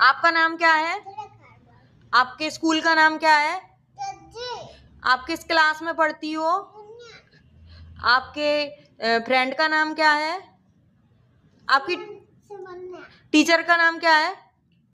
आपका नाम क्या है आपके स्कूल का नाम क्या है आप किस क्लास में पढ़ती हो आपके फ्रेंड का नाम क्या है आपकी टीचर का नाम क्या है